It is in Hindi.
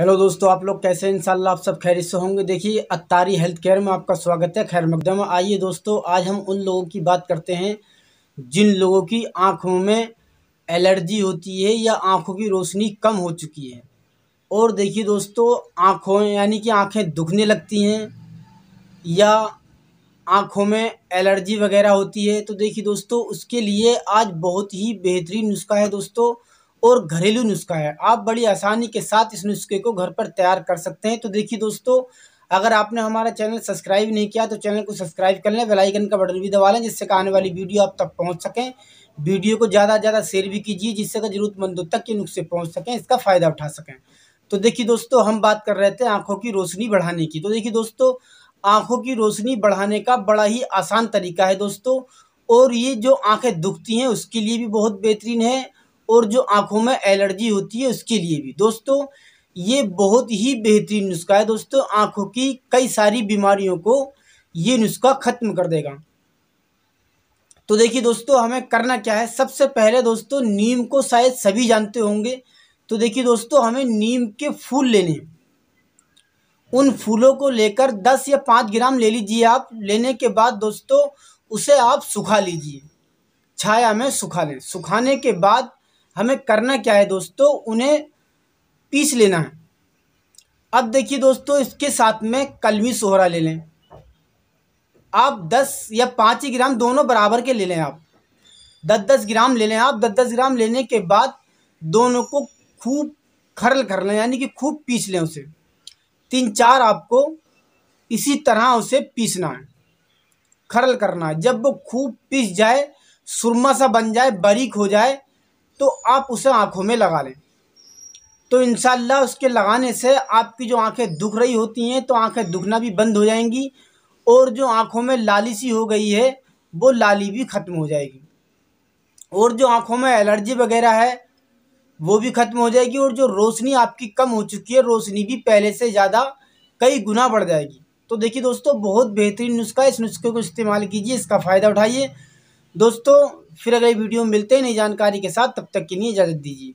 हेलो दोस्तों आप लोग कैसे हैं इंशाल्लाह आप सब खैर से होंगे देखिए अत्तारी हेल्थ केयर में आपका स्वागत है खैर मकदम आइए दोस्तों आज हम उन लोगों की बात करते हैं जिन लोगों की आँखों में एलर्जी होती है या आँखों की रोशनी कम हो चुकी है और देखिए दोस्तों आँखों यानी कि आँखें दुखने लगती हैं या आँखों में एलर्जी वगैरह होती है तो देखिए दोस्तों उसके लिए आज बहुत ही बेहतरीन नुस्खा है दोस्तों और घरेलू नुस्खा है आप बड़ी आसानी के साथ इस नुस्खे को घर पर तैयार कर सकते हैं तो देखिए दोस्तों अगर आपने हमारा चैनल सब्सक्राइब नहीं किया तो चैनल को सब्सक्राइब कर लें बेलाइकन का बटन भी दबा लें जिससे आने वाली वीडियो आप तक पहुँच सकें वीडियो को ज़्यादा से ज़्यादा शेयर भी कीजिए जिससे कि ज़रूरतमंदों तक के नुस्खे पहुँच सकें इसका फ़ायदा उठा सकें तो देखिए दोस्तों हम बात कर रहे थे आँखों की रोशनी बढ़ाने की तो देखिए दोस्तों आँखों की रोशनी बढ़ाने का बड़ा ही आसान तरीका है दोस्तों और ये जो आंखें दुखती हैं उसके लिए भी बहुत बेहतरीन है और जो आँखों में एलर्जी होती है उसके लिए भी दोस्तों ये बहुत ही बेहतरीन नुस्खा है दोस्तों आँखों की कई सारी बीमारियों को ये नुस्खा ख़त्म कर देगा तो देखिए दोस्तों हमें करना क्या है सबसे पहले दोस्तों नीम को शायद सभी जानते होंगे तो देखिए दोस्तों हमें नीम के फूल लेने उन फूलों को लेकर दस या पाँच ग्राम ले लीजिए आप लेने के बाद दोस्तों उसे आप सुखा लीजिए छाया में सुखा लें सुखाने के बाद हमें करना क्या है दोस्तों उन्हें पीस लेना है अब देखिए दोस्तों इसके साथ में कलमी सोहरा ले लें आप दस या पाँच ही ग्राम दोनों बराबर के ले लें आप दस दस ग्राम ले लें आप दस दस ग्राम लेने के बाद दोनों को खूब खरल कर लें यानी कि खूब पीस लें उसे तीन चार आपको इसी तरह उसे पीसना है खरल करना है जब वो खूब पीस जाए सुरमा सा बन जाए बारीक हो जाए तो आप उसे आँखों में लगा लें तो इन उसके लगाने से आपकी जो आंखें दुख रही होती हैं तो आंखें दुखना भी बंद हो जाएंगी और जो आंखों में लाली सी हो गई है वो लाली भी ख़त्म हो जाएगी और जो आंखों में एलर्जी वगैरह है वो भी ख़त्म हो जाएगी और जो रोशनी आपकी कम हो चुकी है रोशनी भी पहले से ज़्यादा कई गुना बढ़ जाएगी तो देखिए दोस्तों बहुत बेहतरीन नुस्खा है इस नुस्खे को इस्तेमाल कीजिए इसका फ़ायदा उठाइए दोस्तों फिर अगले वीडियो में मिलते हैं नई जानकारी के साथ तब तक के लिए इजाज़त दीजिए